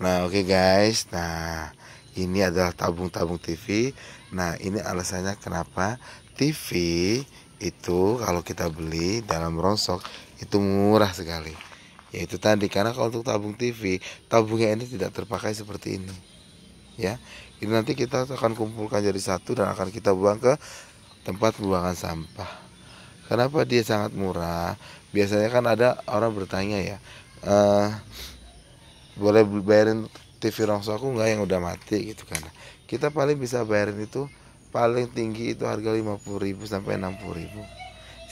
Nah, oke okay guys. Nah, ini adalah tabung-tabung TV. Nah, ini alasannya kenapa TV itu kalau kita beli dalam rongsok itu murah sekali. Yaitu tadi karena kalau untuk tabung TV, tabungnya ini tidak terpakai seperti ini. Ya. Ini nanti kita akan kumpulkan jadi satu dan akan kita buang ke tempat pembuangan sampah. Kenapa dia sangat murah? Biasanya kan ada orang bertanya ya. Eh, boleh bayarin TV rongsoku aku nggak yang udah mati gitu kan kita paling bisa bayarin itu paling tinggi itu harga lima puluh ribu sampai enam puluh ribu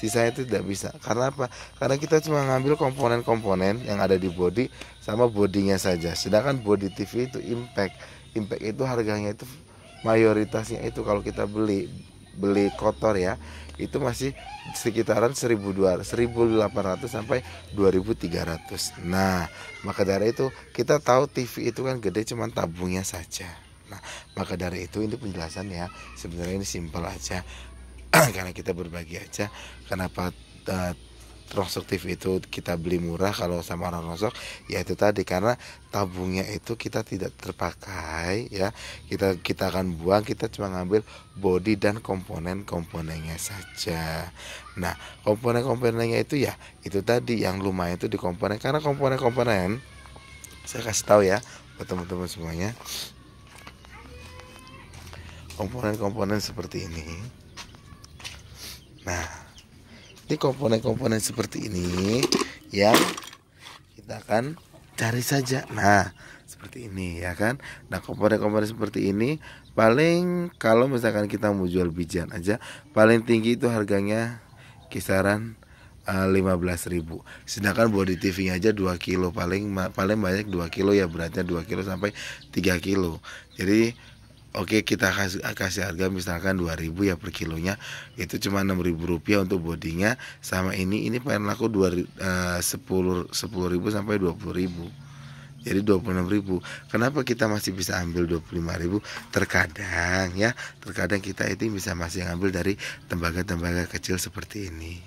sisanya itu tidak bisa karena apa karena kita cuma ngambil komponen-komponen yang ada di body sama bodinya saja sedangkan body TV itu impact impact itu harganya itu mayoritasnya itu kalau kita beli beli kotor ya itu masih sekitaran 1200 1800 sampai 2300 nah maka dari itu kita tahu TV itu kan gede cuman tabungnya saja nah maka dari itu ini penjelasan ya sebenarnya ini simpel aja karena kita berbagi aja kenapa uh, roh itu kita beli murah kalau sama orang rosok ya itu tadi karena tabungnya itu kita tidak terpakai ya kita kita akan buang kita cuma ngambil body dan komponen-komponennya saja nah komponen-komponennya itu ya itu tadi yang lumayan itu di komponen karena komponen-komponen saya kasih tahu ya buat teman-teman semuanya komponen-komponen seperti ini nah ini komponen-komponen seperti ini yang kita akan cari saja. Nah, seperti ini ya kan. Nah, komponen-komponen seperti ini paling kalau misalkan kita mau jual bijian aja, paling tinggi itu harganya kisaran eh, lima belas ribu. Sedangkan body TV aja 2 kilo paling paling banyak 2 kilo ya beratnya 2 kilo sampai 3 kilo. Jadi Oke kita kasih, kasih harga misalkan 2000 ya per kilonya itu cuma 6000 rupiah untuk bodinya sama ini ini pengen laku dua eh, sepuluh sepuluh ribu sampai 20000 ribu jadi 26000 kenapa kita masih bisa ambil 25000 terkadang ya terkadang kita itu bisa masih ngambil dari tembaga-tembaga kecil seperti ini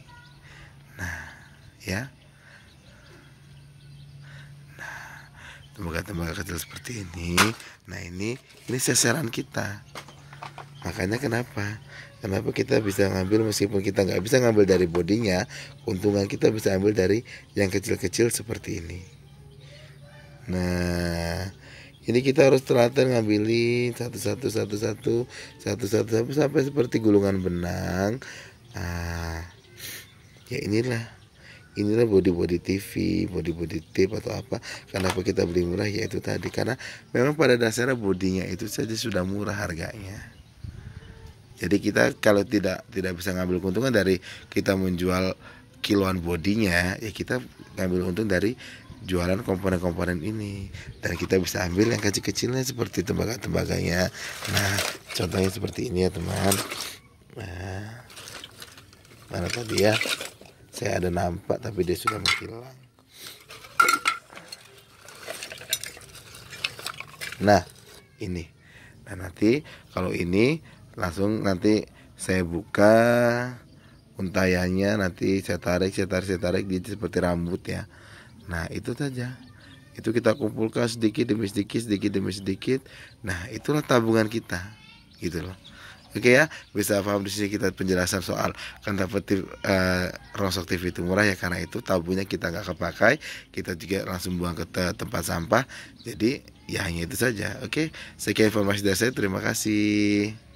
nah ya tembaga-tembaga kecil seperti ini nah ini ini sasaran kita makanya kenapa kenapa kita bisa ngambil meskipun kita nggak bisa ngambil dari bodinya keuntungan kita bisa ambil dari yang kecil-kecil seperti ini nah ini kita harus telaten ngambilin satu satu satu satu satu satu sampai, sampai seperti gulungan benang nah ya inilah inilah body-body TV, body-body tape atau apa. Kenapa kita beli murah yaitu tadi karena memang pada dasarnya bodinya itu saja sudah murah harganya. Jadi kita kalau tidak tidak bisa ngambil keuntungan dari kita menjual kiloan bodinya, ya kita ngambil untung dari jualan komponen-komponen ini dan kita bisa ambil yang kecil-kecilnya seperti tembaga-tembaganya. Nah, contohnya seperti ini ya teman. Nah, mana tadi ya? Saya ada nampak tapi dia sudah menghilang. Nah, ini. Nah, nanti kalau ini langsung nanti saya buka untayanya nanti saya tarik, saya tarik, saya tarik jadi seperti rambut ya. Nah, itu saja. Itu kita kumpulkan sedikit demi sedikit, sedikit demi sedikit. Nah, itulah tabungan kita. Gitu loh. Oke okay ya, bisa paham di sini kita penjelasan soal kenapa TV, uh, eh, rongsok TV itu murah ya karena itu tabunya kita nggak kepakai, kita juga langsung buang ke tempat sampah. Jadi ya hanya itu saja. Oke, okay? sekian informasi dari saya. Terima kasih.